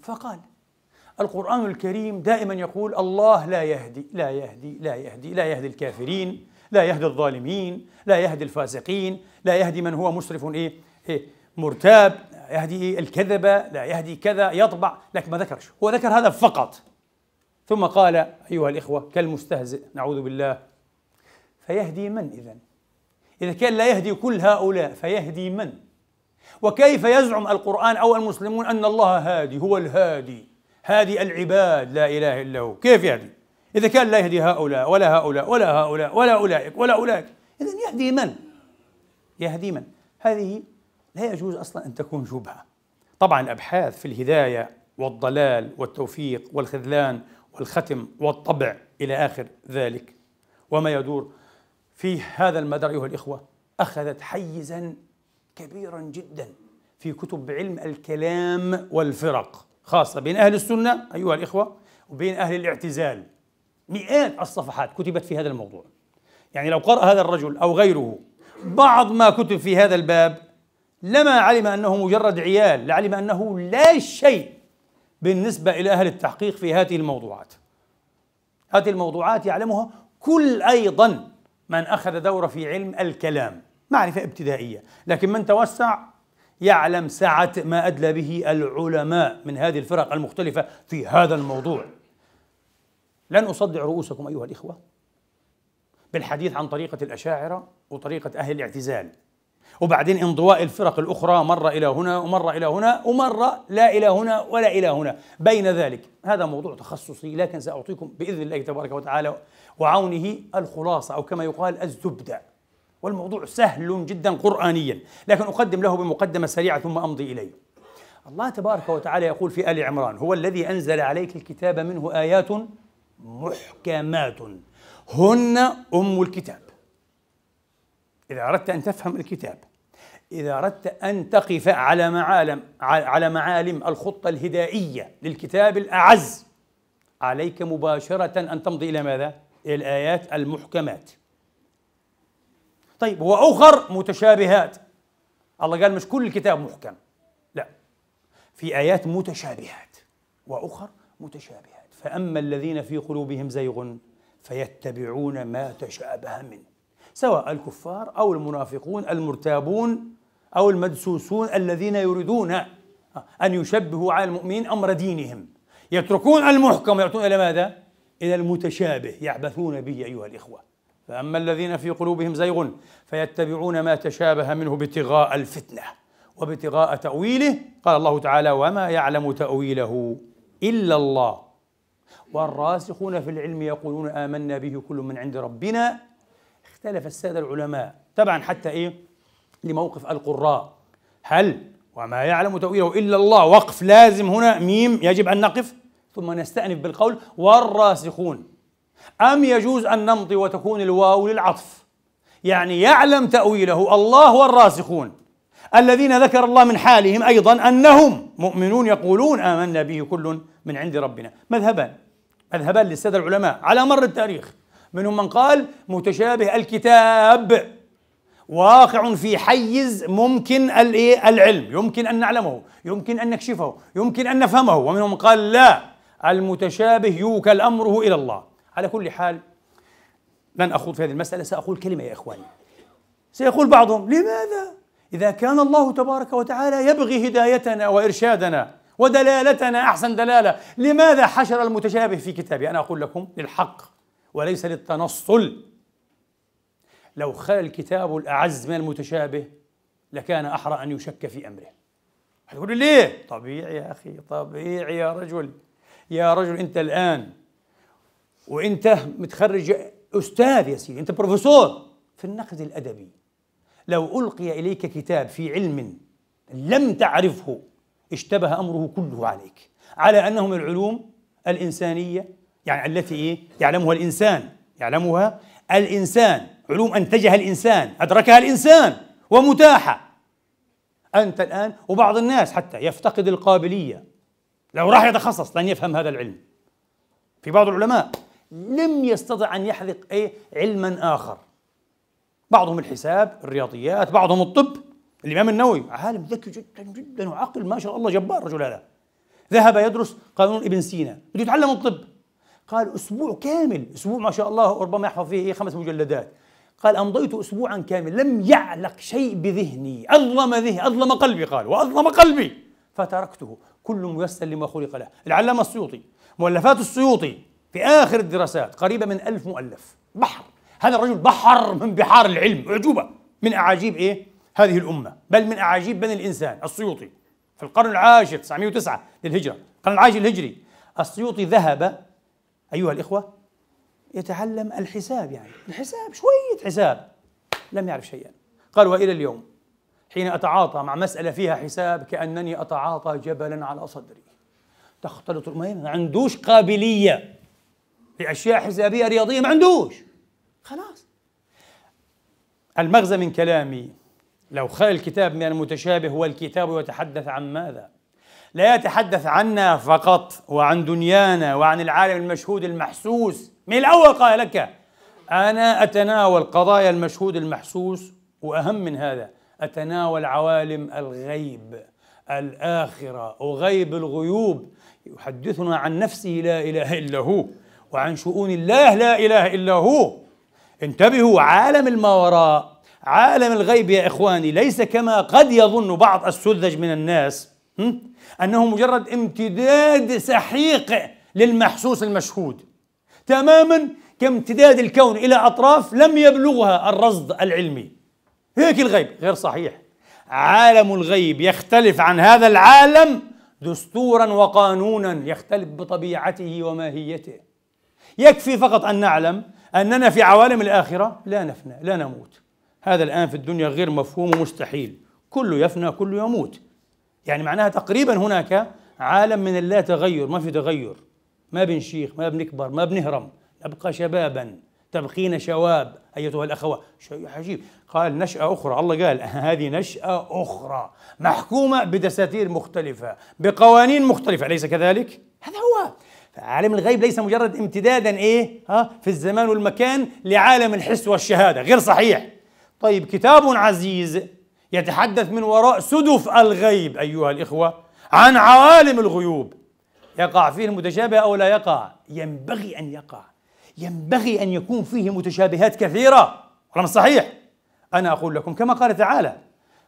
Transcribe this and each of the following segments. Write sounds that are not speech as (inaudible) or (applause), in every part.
فقال القرآن الكريم دائما يقول الله لا يهدي لا يهدي لا يهدي لا يهدي الكافرين لا يهدي الظالمين لا يهدي الفاسقين لا يهدي من هو مسرف إيه, إيه مرتاب لا يهدي الكذبة لا يهدي كذا يطبع لكن ما ذكرش هو ذكر هذا فقط ثم قال أيها الإخوة كالمستهزئ نعوذ بالله فيهدي من إذا إذا كان لا يهدي كل هؤلاء فيهدي من وكيف يزعم القرآن أو المسلمون أن الله هادي هو الهادي هادي العباد لا إله إلا هو كيف يهدي إذا كان لا يهدي هؤلاء ولا هؤلاء ولا هؤلاء ولا أولئك ولا أولئك إذا يهدي من يهدي من هذه لا يجوز أصلا أن تكون شبهة طبعا الأبحاث في الهداية والضلال والتوفيق والخذلان والختم والطبع إلى آخر ذلك وما يدور في هذا المدار أيها الإخوة أخذت حيزا كبيرا جدا في كتب علم الكلام والفرق خاصة بين أهل السنة أيها الإخوة وبين أهل الاعتزال مئات الصفحات كتبت في هذا الموضوع يعني لو قرأ هذا الرجل أو غيره بعض ما كتب في هذا الباب لما علم أنه مجرد عيال لعلم أنه لا شيء بالنسبة إلى أهل التحقيق في هذه الموضوعات هذه الموضوعات يعلمها كل أيضا من أخذ دورة في علم الكلام معرفة ابتدائية لكن من توسع يعلم سعة ما أدلى به العلماء من هذه الفرق المختلفة في هذا الموضوع لن أصدع رؤوسكم أيها الإخوة بالحديث عن طريقة الأشاعرة وطريقة أهل الاعتزال وبعدين انضواء الفرق الأخرى مرة إلى هنا ومرة إلى هنا ومرة لا إلى هنا ولا إلى هنا بين ذلك هذا موضوع تخصصي لكن سأعطيكم بإذن الله تبارك وتعالى وعونه الخلاصة أو كما يقال الزبدة والموضوع سهل جدا قرآنيا لكن أقدم له بمقدمة سريعة ثم أمضي إليه الله تبارك وتعالى يقول في آل عمران هو الذي أنزل عليك الكتاب منه آيات محكمات هن أم الكتاب إذا أردت أن تفهم الكتاب إذا أردت أن تقف على معالم على معالم الخطة الهدائية للكتاب الأعز عليك مباشرة أن تمضي إلى ماذا؟ إلى الآيات المحكمات طيب وأخر متشابهات الله قال مش كل الكتاب محكم لا في آيات متشابهات وأخر متشابهات فأما الذين في قلوبهم زيغ فيتبعون ما تشابه منه سواء الكفار أو المنافقون المرتابون أو المدسوسون الذين يريدون أن يشبهوا على المؤمنين أمر دينهم يتركون المحكم ويأتون إلى ماذا؟ إلى المتشابه يعبثون به أيها الإخوة فأما الذين في قلوبهم زيغ فيتبعون ما تشابه منه ابتغاء الفتنة وابتغاء تأويله قال الله تعالى وما يعلم تأويله إلا الله والراسخون في العلم يقولون آمنا به كل من عند ربنا اختلف السادة العلماء تبعا حتى إيه لموقف القراء هل وما يعلم تأويله إلا الله وقف لازم هنا ميم يجب أن نقف ثم نستأنف بالقول والراسخون أم يجوز أن نمضي وتكون الواو للعطف يعني يعلم تأويله الله والراسخون الذين ذكر الله من حالهم أيضا أنهم مؤمنون يقولون آمنا به كل من عند ربنا مذهبان مذهبان للسادة العلماء على مر التاريخ منهم من قال متشابه الكتاب واقع في حيز ممكن العلم يمكن أن نعلمه يمكن أن نكشفه يمكن أن نفهمه ومنهم من قال لا المتشابه يوكل أمره إلى الله على كل حال لن أخوض في هذه المسألة سأقول كلمة يا إخواني سيقول بعضهم لماذا إذا كان الله تبارك وتعالى يبغي هدايتنا وإرشادنا ودلالتنا أحسن دلالة لماذا حشر المتشابه في كتابه أنا أقول لكم للحق وليس للتنصل لو خل الكتاب الأعز من المتشابه لكان أحرى أن يشك في أمره هتقول ليه طبيعي يا أخي طبيعي يا رجل يا رجل أنت الآن وانت متخرج استاذ يا سيدي انت بروفيسور في النقد الادبي لو القي اليك كتاب في علم لم تعرفه اشتبه امره كله عليك على انه من العلوم الانسانيه يعني التي ايه يعلمها الانسان يعلمها الانسان علوم انتجها الانسان ادركها الانسان ومتاحه انت الان وبعض الناس حتى يفتقد القابليه لو راح يتخصص لن يفهم هذا العلم في بعض العلماء لم يستطع أن يحذق ايه علما آخر بعضهم الحساب الرياضيات بعضهم الطب الإمام النووي عالم ذكي جدا جدا وعقل ما شاء الله جبار رجل هذا ذهب يدرس قانون ابن سينا بده يتعلم الطب قال أسبوع كامل أسبوع ما شاء الله ربما يحفظ فيه إيه؟ خمس مجلدات قال أمضيت أسبوعا كامل لم يعلق شيء بذهني أظلم ذهني أظلم قلبي قال وأظلم قلبي فتركته كل ميسر لما خلق له العلامة السيوطي مؤلفات السيوطي في آخر الدراسات قريبة من ألف مؤلف بحر هذا الرجل بحر من بحار العلم أعجوبة من أعاجيب إيه؟ هذه الأمة بل من أعاجيب بني الإنسان السيوطي في القرن العاشر 909 للهجرة القرن العاشر الهجري السيوطي ذهب أيها الإخوة يتعلم الحساب يعني الحساب شوية حساب لم يعرف شيئا قال وإلى اليوم حين أتعاطى مع مسألة فيها حساب كأنني أتعاطى جبلا على صدري تختلط ما عندوش قابلية في اشياء حسابيه رياضيه ما عندوش خلاص المغزى من كلامي لو خل الكتاب من المتشابه هو الكتاب يتحدث عن ماذا لا يتحدث عنا فقط وعن دنيانا وعن العالم المشهود المحسوس من الاول قال لك انا اتناول قضايا المشهود المحسوس واهم من هذا اتناول عوالم الغيب الاخره وغيب الغيوب يحدثنا عن نفسه لا اله الا هو وعن شؤون الله لا إله إلا هو انتبهوا عالم الماوراء عالم الغيب يا إخواني ليس كما قد يظن بعض السذج من الناس أنه مجرد امتداد سحيق للمحسوس المشهود تماما كامتداد الكون إلى أطراف لم يبلغها الرصد العلمي هيك الغيب غير صحيح عالم الغيب يختلف عن هذا العالم دستورا وقانونا يختلف بطبيعته وماهيته يكفي فقط أن نعلم أننا في عوالم الآخرة لا نفنى لا نموت هذا الآن في الدنيا غير مفهوم ومستحيل كله يفنى كله يموت يعني معناها تقريبا هناك عالم من اللا تغير ما في تغير ما بنشيخ ما بنكبر ما بنهرم نبقى شبابا تبقين شواب أيتها الأخوات شيء عجيب قال نشأة أخرى الله قال (laughs) هذه نشأة أخرى محكومة بدساتير مختلفة بقوانين مختلفة أليس كذلك؟ عالم الغيب ليس مجرد امتدادا ايه ها في الزمان والمكان لعالم الحس والشهاده غير صحيح طيب كتاب عزيز يتحدث من وراء سدف الغيب ايها الاخوه عن عوالم الغيوب يقع فيه المتشابه او لا يقع ينبغي ان يقع ينبغي ان يكون فيه متشابهات كثيره رقم صحيح انا اقول لكم كما قال تعالى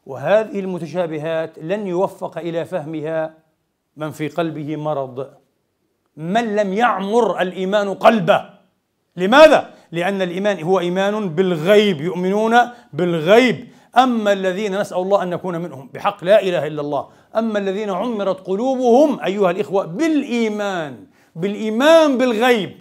وهذه المتشابهات لن يوفق الى فهمها من في قلبه مرض من لم يعمر الايمان قلبه لماذا لان الايمان هو ايمان بالغيب يؤمنون بالغيب اما الذين نسال الله ان نكون منهم بحق لا اله الا الله اما الذين عمرت قلوبهم ايها الاخوه بالايمان بالايمان بالغيب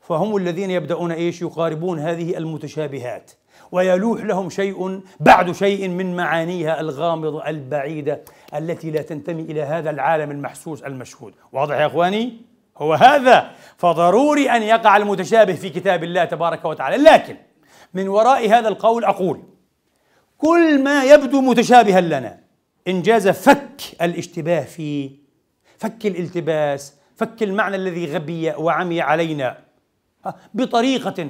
فهم الذين يبداون ايش يقاربون هذه المتشابهات ويلوح لهم شيء بعد شيء من معانيها الغامضه البعيده التي لا تنتمي الى هذا العالم المحسوس المشهود واضح يا اخواني هو هذا فضروري أن يقع المتشابه في كتاب الله تبارك وتعالى لكن من وراء هذا القول أقول كل ما يبدو متشابها لنا إن جاز فك الاشتباه فيه فك الالتباس فك المعنى الذي غبي وعمي علينا بطريقة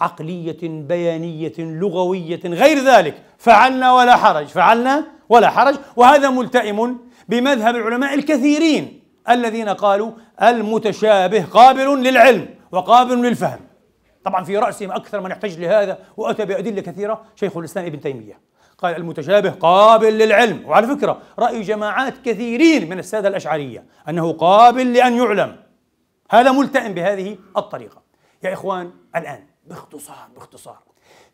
عقلية بيانية لغوية غير ذلك فعلنا ولا حرج فعلنا ولا حرج وهذا ملتئم بمذهب العلماء الكثيرين الذين قالوا المتشابه قابل للعلم وقابل للفهم طبعا في رأسهم أكثر من يحتج لهذا وأتى بأدلة كثيرة شيخ الإسلام ابن تيمية قال المتشابه قابل للعلم وعلى فكرة رأي جماعات كثيرين من السادة الأشعرية أنه قابل لأن يعلم هذا ملتئم بهذه الطريقة يا إخوان الآن باختصار باختصار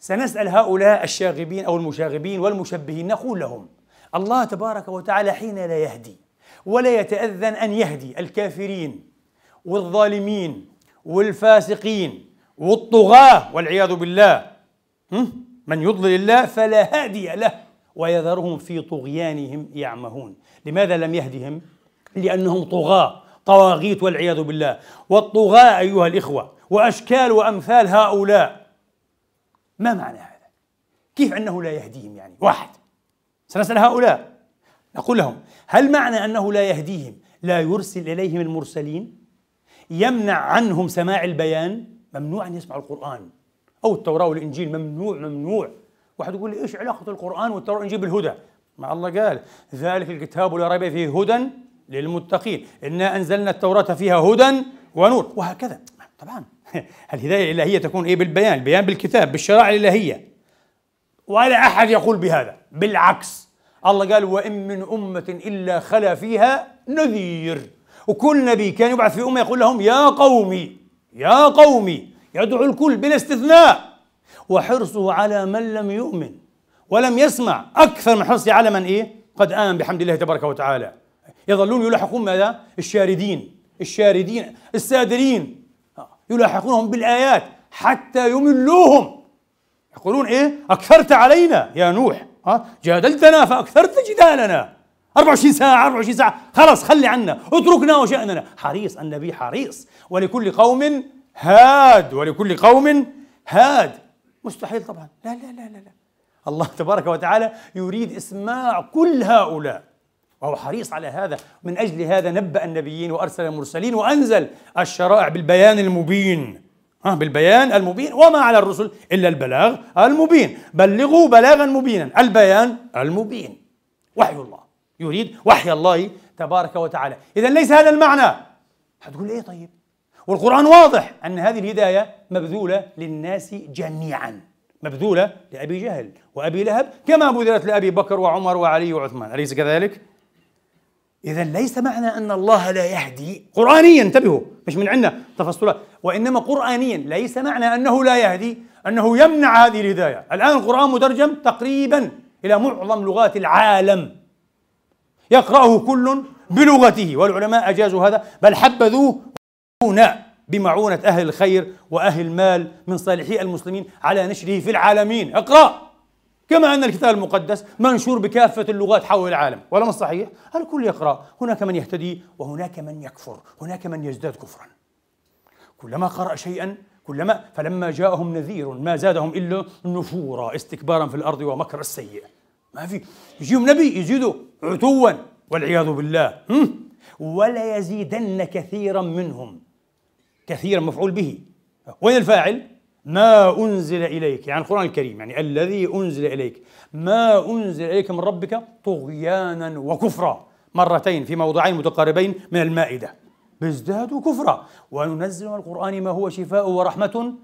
سنسأل هؤلاء الشاغبين أو المشاغبين والمشبهين نقول لهم الله تبارك وتعالى حين لا يهدي ولا يتأذن أن يهدي الكافرين والظالمين والفاسقين والطغاة والعياذ بالله من يضلل الله فلا هادي له ويذرهم في طغيانهم يعمهون لماذا لم يهدهم؟ لأنهم طغاة طواغيت والعياذ بالله والطغاة أيها الإخوة وأشكال وأمثال هؤلاء ما معنى هذا؟ كيف أنه لا يهديهم يعني؟ واحد سنسأل هؤلاء نقول لهم هل معنى أنه لا يهديهم لا يرسل إليهم المرسلين يمنع عنهم سماع البيان ممنوع أن يسمعوا القرآن أو التوراة والإنجيل ممنوع ممنوع واحد يقول لي إيش علاقة القرآن والتوراة والإنجيل بالهدى مع الله قال ذلك الكتاب لا ريب فيه هدى للمتقين إنا أنزلنا التوراة فيها هدى ونور وهكذا طبعا (laughs) الهداية الإلهية تكون إيه بالبيان البيان بالكتاب بالشرائع الإلهية ولا أحد يقول بهذا بالعكس الله قال وإن من أمة إلا خلا فيها نذير وكل نبي كان يبعث في أمة يقول لهم يا قومي يا قومي يدعو الكل بلا استثناء وحرصه على من لم يؤمن ولم يسمع أكثر من حرصه على من إيه قد آمن بحمد الله تبارك وتعالى يظلون يلاحقون ماذا الشاردين الشاردين السادرين يلاحقونهم بالآيات حتى يملوهم يقولون إيه أكثرت علينا يا نوح ها جادلتنا فاكثرت جدالنا 24 ساعة 24 ساعة خلاص خلي عنا اتركنا وشأننا حريص النبي حريص ولكل قوم هاد ولكل قوم هاد مستحيل طبعا لا لا لا لا, لا. الله تبارك وتعالى يريد إسماع كل هؤلاء وهو حريص على هذا من أجل هذا نبأ النبيين وأرسل المرسلين وأنزل الشرائع بالبيان المبين بالبيان المبين وما على الرسل إلا البلاغ المبين بلغوا بلاغا مبينا البيان المبين وحي الله يريد وحي الله تبارك وتعالى إذا ليس هذا المعنى هتقول إيه طيب والقرآن واضح أن هذه الهداية مبذولة للناس جميعا مبذولة لأبي جهل وأبي لهب كما بذلت لأبي بكر وعمر وعلي وعثمان أليس كذلك؟ إذا ليس معنى أن الله لا يهدي قرآنيا انتبهوا مش من عندنا تفصلات وإنما قرآنيا ليس معنى أنه لا يهدي أنه يمنع هذه الهداية الآن القرآن مترجم تقريبا إلى معظم لغات العالم يقرأه كل بلغته والعلماء أجازوا هذا بل حبذوه بمعونة أهل الخير وأهل المال من صالحي المسلمين على نشره في العالمين اقرأ كما أن الكتاب المقدس منشور بكافة اللغات حول العالم ولا ما صحيح؟ الكل يقرأ هناك من يهتدي وهناك من يكفر هناك من يزداد كفرا كلما قرأ شيئا كلما فلما جاءهم نذير ما زادهم إلا نفورا استكبارا في الأرض ومكر السيء ما في يجيهم نبي يزيدوا عتوا والعياذ بالله ولا يزيدن كثيرا منهم كثيرا مفعول به وين الفاعل؟ ما أنزل إليك يعني القرآن الكريم يعني الذي أنزل إليك ما أنزل إليك من ربك طغيانا وكفرا مرتين في موضعين متقاربين من المائدة بازدادوا كفرا وننزل من القرآن ما هو شفاء ورحمة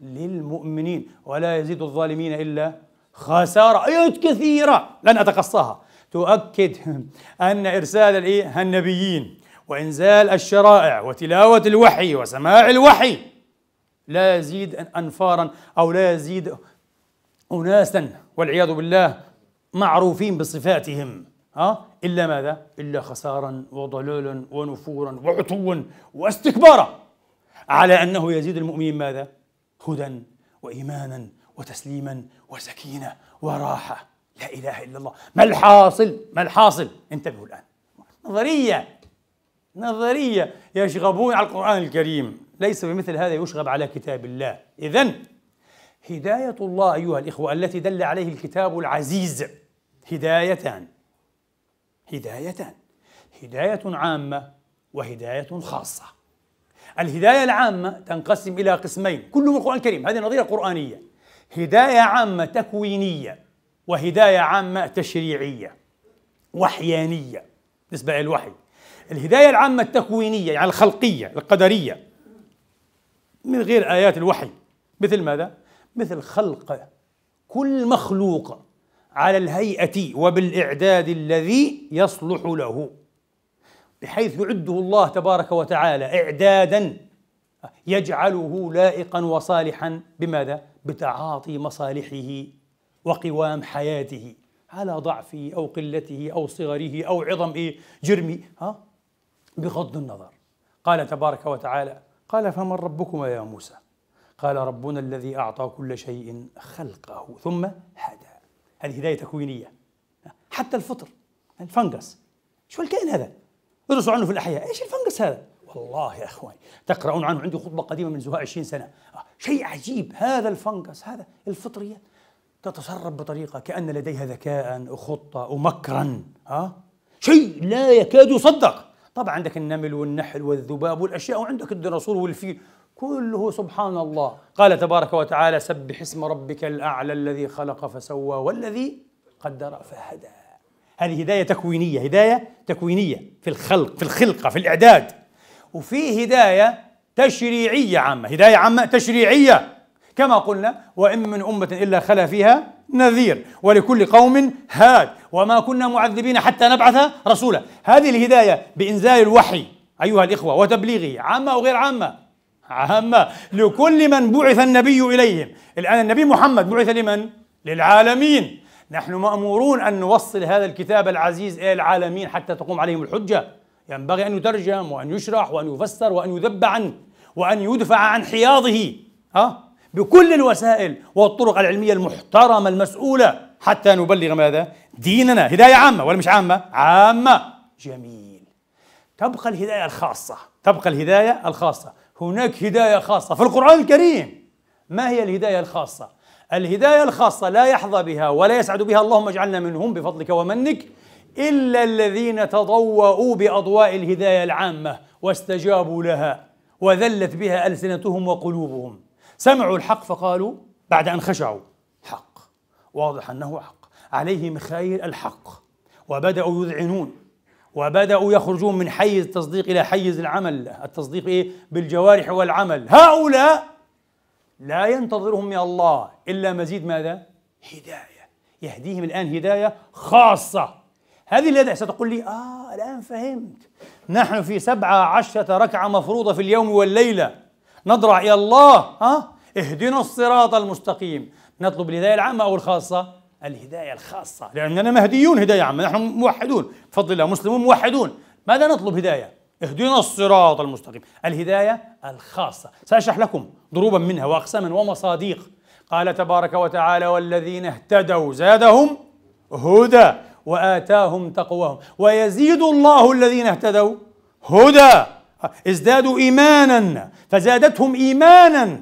للمؤمنين ولا يزيد الظالمين إلا خسارة آيات أيوة، كثيرة لن أتقصاها تؤكد أن إرسال النبيين وإنزال الشرائع وتلاوة الوحي وسماع الوحي لا يزيد أنفارا أو لا يزيد أناسا والعياذ بالله معروفين بصفاتهم ها إلا ماذا؟ إلا خسارا وضلالا ونفورا وعتوا واستكبارا على أنه يزيد المؤمنين ماذا؟ هدى وإيمانا وتسليما وسكينة وراحة لا إله إلا الله ما الحاصل؟ ما الحاصل؟ انتبهوا الآن نظرية نظرية يشغبون على القرآن الكريم ليس بمثل هذا يشغب على كتاب الله إذا هداية الله أيها الإخوة التي دل عليه الكتاب العزيز هدايتان هدايتان هداية عامة وهداية خاصة الهداية العامة تنقسم إلى قسمين كله من القرآن الكريم هذه نظيرة قرآنية هداية عامة تكوينية وهداية عامة تشريعية وحيانية بالنسبة إلى الوحي الهداية العامة التكوينية يعني الخلقية القدرية من غير آيات الوحي مثل ماذا؟ مثل خلق كل مخلوق على الهيئة وبالإعداد الذي يصلح له بحيث يعده الله تبارك وتعالى إعدادا يجعله لائقا وصالحا بماذا؟ بتعاطي مصالحه وقوام حياته على ضعفه أو قلته أو صغره أو عظم إيه؟ جرمه ها؟ بغض النظر قال تبارك وتعالى قال فمن ربكما يا موسى قال ربنا الذي أعطى كل شيء خلقه ثم هدى هذه هداية تكوينية حتى الفطر الفنجس شو الكائن هذا؟ ادرسوا عنه في الأحياء إيش الفنجس هذا؟ والله يا إخواني تقرؤون عنه عندي خطبة قديمة من زهاء 20 سنة آه، شيء عجيب هذا الفنجس هذا الفطرية تتسرب بطريقة كأن لديها ذكاء وخطة ومكرا ها آه، شيء لا يكاد يصدق طبعا عندك النمل والنحل والذباب والأشياء وعندك الديناصور والفيل كله سبحان الله قال تبارك وتعالى سبح اسم ربك الأعلى الذي خلق فسوى والذي قدر فهدى هذه هداية تكوينية هداية تكوينية في الخلق في الخلقة في الإعداد وفي هداية تشريعية عامة هداية عامة تشريعية كما قلنا وإن من أمة إلا خلا فيها نذير ولكل قوم هاد وما كنا معذبين حتى نبعث رسولا هذه الهداية بإنزال الوحي أيها الإخوة وتبليغه عامة أو غير عامة عامة لكل من بعث النبي إليهم الآن النبي محمد بعث لمن؟ للعالمين نحن مأمورون أن نوصل هذا الكتاب العزيز إلى العالمين حتى تقوم عليهم الحجة ينبغي أن يترجم وأن يشرح وأن يفسر وأن يذب عنه وأن يدفع عن حياضه ها أه؟ بكل الوسائل والطرق العلمية المحترمة المسؤولة حتى نبلغ ماذا؟ ديننا هداية عامة ولا مش عامة؟ عامة جميل تبقى الهداية الخاصة تبقى الهداية الخاصة هناك هداية خاصة في القرآن الكريم ما هي الهداية الخاصة؟ الهداية الخاصة لا يحظى بها ولا يسعد بها اللهم اجعلنا منهم بفضلك ومنك إلا الذين تضوأوا بأضواء الهداية العامة واستجابوا لها وذلت بها ألسنتهم وقلوبهم سمعوا الحق فقالوا بعد أن خشعوا حق واضح أنه حق عليه مخايل الحق وبدأوا يذعنون وبدأوا يخرجون من حيز التصديق إلى حيز العمل التصديق إيه؟ بالجوارح والعمل هؤلاء لا ينتظرهم من الله إلا مزيد ماذا؟ هداية يهديهم الآن هداية خاصة هذه الهداية ستقول لي آه الآن فهمت نحن في سبعة عشرة ركعة مفروضة في اليوم والليلة نضرع إلى الله ها اهدنا الصراط المستقيم نطلب الهداية العامة أو الخاصة الهداية الخاصة لأننا مهديون هداية عامة نحن موحدون بفضل الله مسلمون موحدون ماذا نطلب هداية اهدنا الصراط المستقيم الهداية الخاصة سأشرح لكم ضروبا منها وأقساما ومصاديق قال تبارك وتعالى والذين اهتدوا زادهم هدى وآتاهم تقواهم ويزيد الله الذين اهتدوا هدى ازدادوا إيمانا فزادتهم إيمانا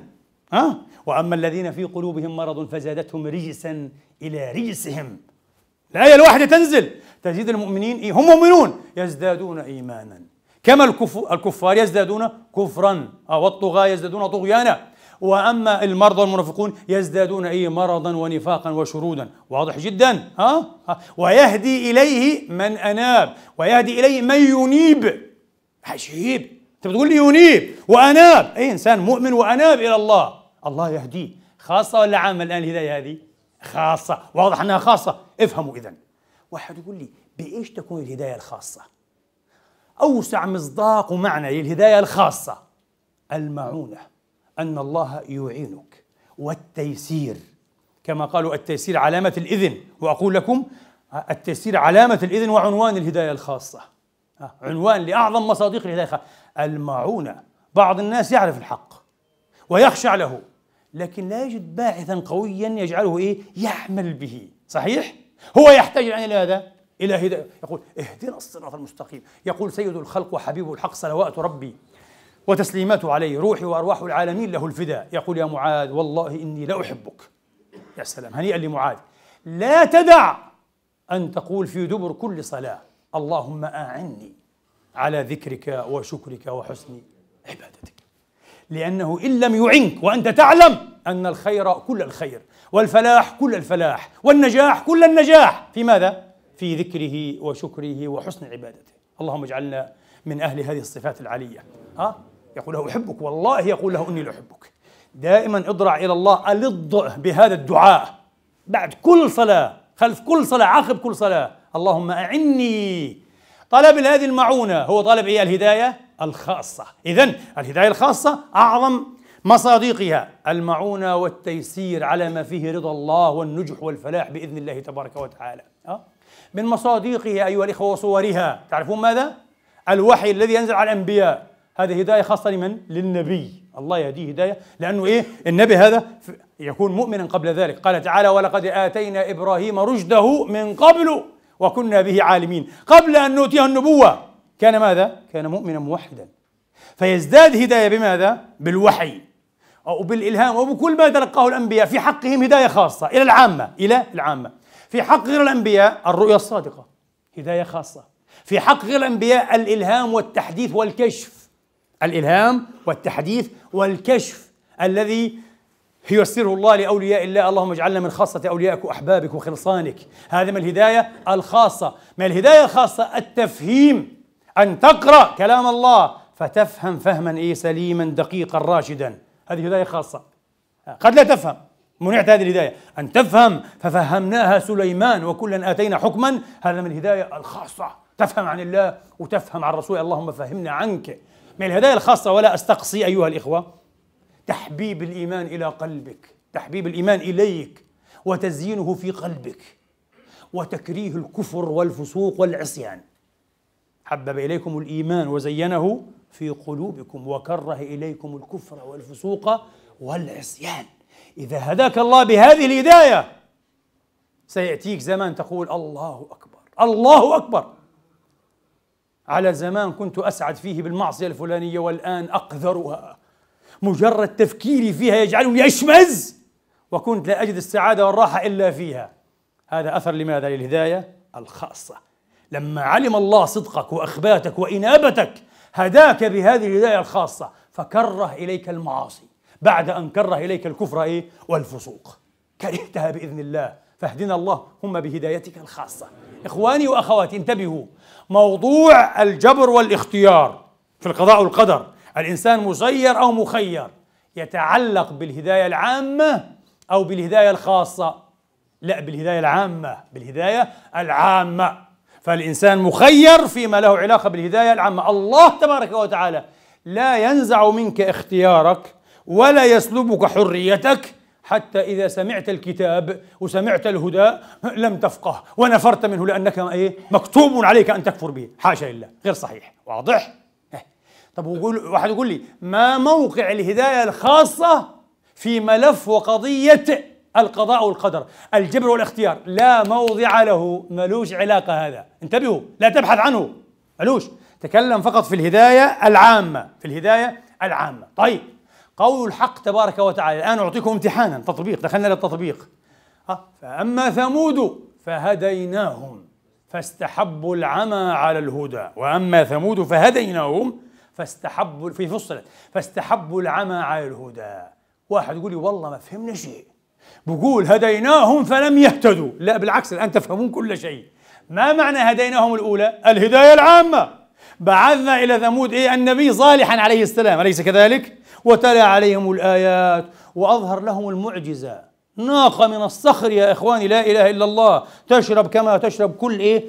ها وأما الذين في قلوبهم مرض فزادتهم رجسا إلى رجسهم الآية الواحدة تنزل تزيد المؤمنين إيه؟ هم مؤمنون يزدادون إيمانا كما الكفار يزدادون كفرا آه، والطغاة يزدادون طغيانا واما المرضى المنافقون يزدادون اي مرضا ونفاقا وشرودا واضح جدا ها, ها؟ ويهدي اليه من اناب ويهدي اليه من ينيب عجيب انت بتقول لي ينيب واناب اي انسان مؤمن واناب الى الله الله يهديه خاصه ولا عامه الان الهدايه هذه خاصه واضح انها خاصه افهموا اذا واحد يقول لي بايش تكون الهدايه الخاصه اوسع مصداق ومعنى للهدايه الخاصه المعونه ان الله يعينك والتيسير كما قالوا التيسير علامه الاذن واقول لكم التيسير علامه الاذن وعنوان الهدايه الخاصه آه. عنوان لأعظم مصادق الهداية المعونة بعض الناس يعرف الحق ويخشع له لكن لا يجد باعثا قويا يجعله إيه يعمل به صحيح؟ هو يحتاج الآن إلى هذا إلى هداية يقول اهدنا الصراط المستقيم يقول سيد الخلق وحبيب الحق صلوات ربي وتسليماته عليه روحي وأرواح العالمين له الفداء يقول يا معاذ والله إني لا أحبك يا سلام هنيئا لمعاذ لا تدع أن تقول في دبر كل صلاة اللهم أعني على ذكرك وشكرك وحسن عبادتك لأنه إن لم يعنك وأنت تعلم أن الخير كل الخير والفلاح كل الفلاح والنجاح كل النجاح في ماذا؟ في ذكره وشكره وحسن عبادته اللهم اجعلنا من أهل هذه الصفات العالية ها؟ يقول له أحبك والله يقول له إني لأحبك دائما اضرع إلى الله ألض بهذا الدعاء بعد كل صلاة خلف كل صلاة عقب كل صلاة اللهم أعني طلب هذه المعونة هو طلب إيه الهداية الخاصة إذا الهداية الخاصة أعظم مصادقها المعونة والتيسير على ما فيه رضا الله والنجح والفلاح بإذن الله تبارك وتعالى أه؟ من مصادقها أيها الإخوة وصورها تعرفون ماذا؟ الوحي الذي ينزل على الأنبياء هذه هداية خاصة لمن؟ للنبي الله يهديه هداية لأنه إيه؟ النبي هذا يكون مؤمنا قبل ذلك قال تعالى ولقد آتينا إبراهيم رشده من قبل وكنا به عالمين قبل أن نؤتيه النبوة كان ماذا؟ كان مؤمنا موحدا فيزداد هداية بماذا؟ بالوحي أو بالإلهام وبكل ما تلقاه الأنبياء في حقهم هداية خاصة إلى العامة إلى العامة في حق غير الأنبياء الرؤية الصادقة هداية خاصة في حق غير الأنبياء الإلهام والتحديث والكشف الإلهام والتحديث والكشف الذي ييسره الله لأولياء الله اللهم اجعلنا من خاصة أوليائك وأحبابك وخلصانك هذا من الهداية الخاصة من الهداية الخاصة التفهيم أن تقرأ كلام الله فتفهم فهما إيه سليما دقيقا راشدا هذه هداية خاصة قد لا تفهم منعت هذه الهداية أن تفهم ففهمناها سليمان وكلا آتينا حكما هذا من الهداية الخاصة تفهم عن الله وتفهم عن رسول اللهم فهمنا عنك من الهداية الخاصة ولا أستقصي أيها الإخوة تحبيب الايمان الى قلبك تحبيب الايمان اليك وتزيينه في قلبك وتكريه الكفر والفسوق والعصيان حبب اليكم الايمان وزينه في قلوبكم وكره اليكم الكفر والفسوق والعصيان اذا هداك الله بهذه الهدايه سياتيك زمان تقول الله اكبر الله اكبر على زمان كنت اسعد فيه بالمعصيه الفلانيه والان اقذرها مجرد تفكيري فيها يجعلني أشمز وكنت لا أجد السعادة والراحة إلا فيها هذا أثر لماذا؟ للهداية الخاصة لما علم الله صدقك وأخباتك وإنابتك هداك بهذه الهداية الخاصة فكره إليك المعاصي بعد أن كره إليك الكفر إيه؟ والفسوق كرهتها بإذن الله فاهدنا الله هم بهدايتك الخاصة إخواني وأخواتي انتبهوا موضوع الجبر والاختيار في القضاء والقدر الإنسان مزير أو مخير يتعلق بالهداية العامة أو بالهداية الخاصة لا بالهداية العامة بالهداية العامة فالإنسان مخير فيما له علاقة بالهداية العامة الله تبارك وتعالى لا ينزع منك اختيارك ولا يسلبك حريتك حتى إذا سمعت الكتاب وسمعت الهدى لم تفقه ونفرت منه لأنك إيه؟ مكتوب عليك أن تكفر به حاشا لله غير صحيح واضح طب ويقول واحد يقول لي ما موقع الهداية الخاصة في ملف وقضية القضاء والقدر الجبر والاختيار لا موضع له ملوش علاقة هذا انتبهوا لا تبحث عنه ملوش تكلم فقط في الهداية العامة في الهداية العامة طيب قول الحق تبارك وتعالى الآن أعطيكم امتحانا تطبيق دخلنا للتطبيق آه، فأما ثمود فهديناهم فاستحبوا العمى على الهدى وأما ثمود فهديناهم فاستحبوا في فصلت فاستحبوا العمى على الهدى واحد يقول لي والله ما فهمنا شيء بقول هديناهم فلم يهتدوا لا بالعكس الآن تفهمون كل شيء ما معنى هديناهم الأولى الهداية العامة بعثنا إلى ثمود إيه النبي صالحا عليه السلام أليس كذلك وتلا عليهم الآيات وأظهر لهم المعجزة ناقة من الصخر يا إخواني لا إله إلا الله تشرب كما تشرب كل إيه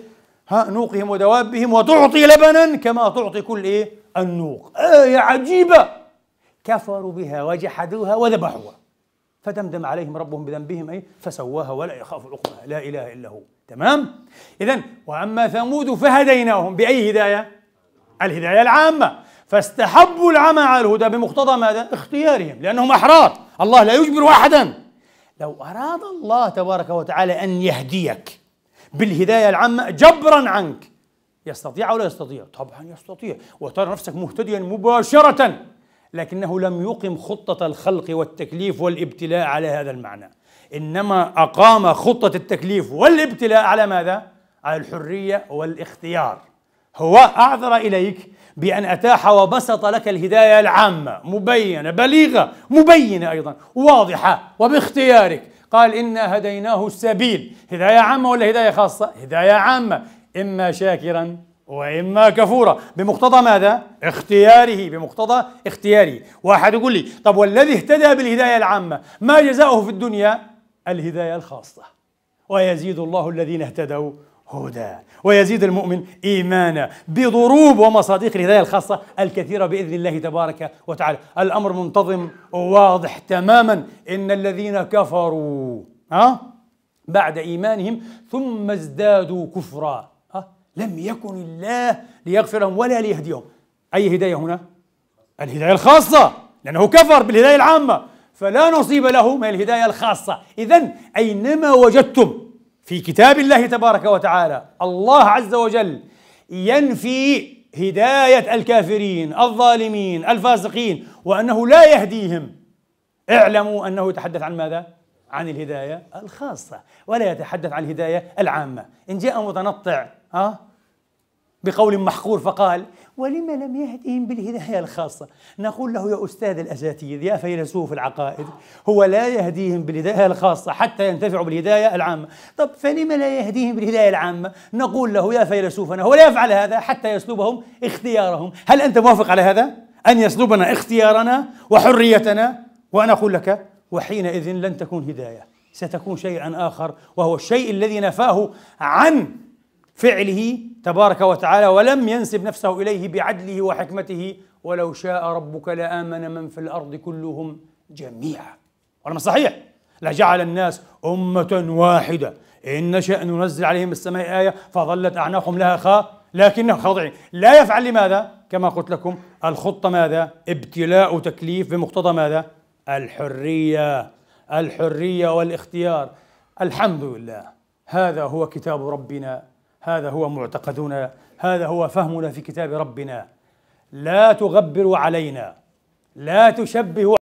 ها نوقهم ودوابهم وتعطي لبنا كما تعطي كل إيه النوق آية عجيبة كفروا بها وجحدوها وذبحوها فدمدم عليهم ربهم بذنبهم أي فسواها ولا يخاف عقباها لا إله إلا هو تمام إذا وأما ثمود فهديناهم بأي هداية الهداية العامة فاستحبوا العمى على الهدى بمقتضى ماذا اختيارهم لأنهم أحرار الله لا يجبر أحدا لو أراد الله تبارك وتعالى أن يهديك بالهداية العامة جبرا عنك يستطيع أو لا يستطيع؟ طبعا يستطيع وترى نفسك مهتديا مباشرة لكنه لم يقم خطة الخلق والتكليف والابتلاء على هذا المعنى إنما أقام خطة التكليف والابتلاء على ماذا؟ على الحرية والاختيار هو أعذر إليك بأن أتاح وبسط لك الهداية العامة مبينة بليغة مبينة أيضا واضحة وباختيارك قال إنا هديناه السبيل هداية عامة ولا هداية خاصة؟ هداية عامة إما شاكرا وإما كفورا بمقتضى ماذا؟ اختياره بمقتضى اختياره واحد يقول لي طب والذي اهتدى بالهداية العامة ما جزاؤه في الدنيا؟ الهداية الخاصة ويزيد الله الذين اهتدوا هدى ويزيد المؤمن ايمانا بضروب ومصادق الهدايه الخاصه الكثيره باذن الله تبارك وتعالى الامر منتظم وواضح تماما ان الذين كفروا ها بعد ايمانهم ثم ازدادوا كفرا لم يكن الله ليغفر لهم ولا ليهديهم أي هداية هنا؟ الهداية الخاصة لأنه كفر بالهداية العامة فلا نصيب له من الهداية الخاصة إذا أينما وجدتم في كتاب الله تبارك وتعالى الله عز وجل ينفي هداية الكافرين الظالمين الفاسقين وأنه لا يهديهم اعلموا أنه يتحدث عن ماذا؟ عن الهداية الخاصة ولا يتحدث عن الهداية العامة إن جاء متنطع ها بقول محقور فقال ولم لم يهدهم بالهداية الخاصة نقول له يا أستاذ الأساتذة يا فيلسوف العقائد هو لا يهديهم بالهداية الخاصة حتى ينتفعوا بالهداية العامة طب فلم لا يهديهم بالهداية العامة نقول له يا فيلسوفنا هو لا يفعل هذا حتى يسلبهم اختيارهم هل أنت موافق على هذا؟ أن يسلبنا اختيارنا وحريتنا وأنا أقول لك وحينئذ لن تكون هداية ستكون شيئا آخر وهو الشيء الذي نفاه عن فعله تبارك وتعالى ولم ينسب نفسه اليه بعدله وحكمته ولو شاء ربك لامن من في الارض كلهم جميعا ولم صحيح لجعل الناس امه واحده ان نشا ننزل عليهم السماء ايه فظلت اعناقهم لها خاء لكنه خاضعين لا يفعل لماذا كما قلت لكم الخطه ماذا ابتلاء تكليف بمقتضى ماذا الحريه الحريه والاختيار الحمد لله هذا هو كتاب ربنا هذا هو معتقدنا هذا هو فهمنا في كتاب ربنا لا تغبروا علينا لا تشبهوا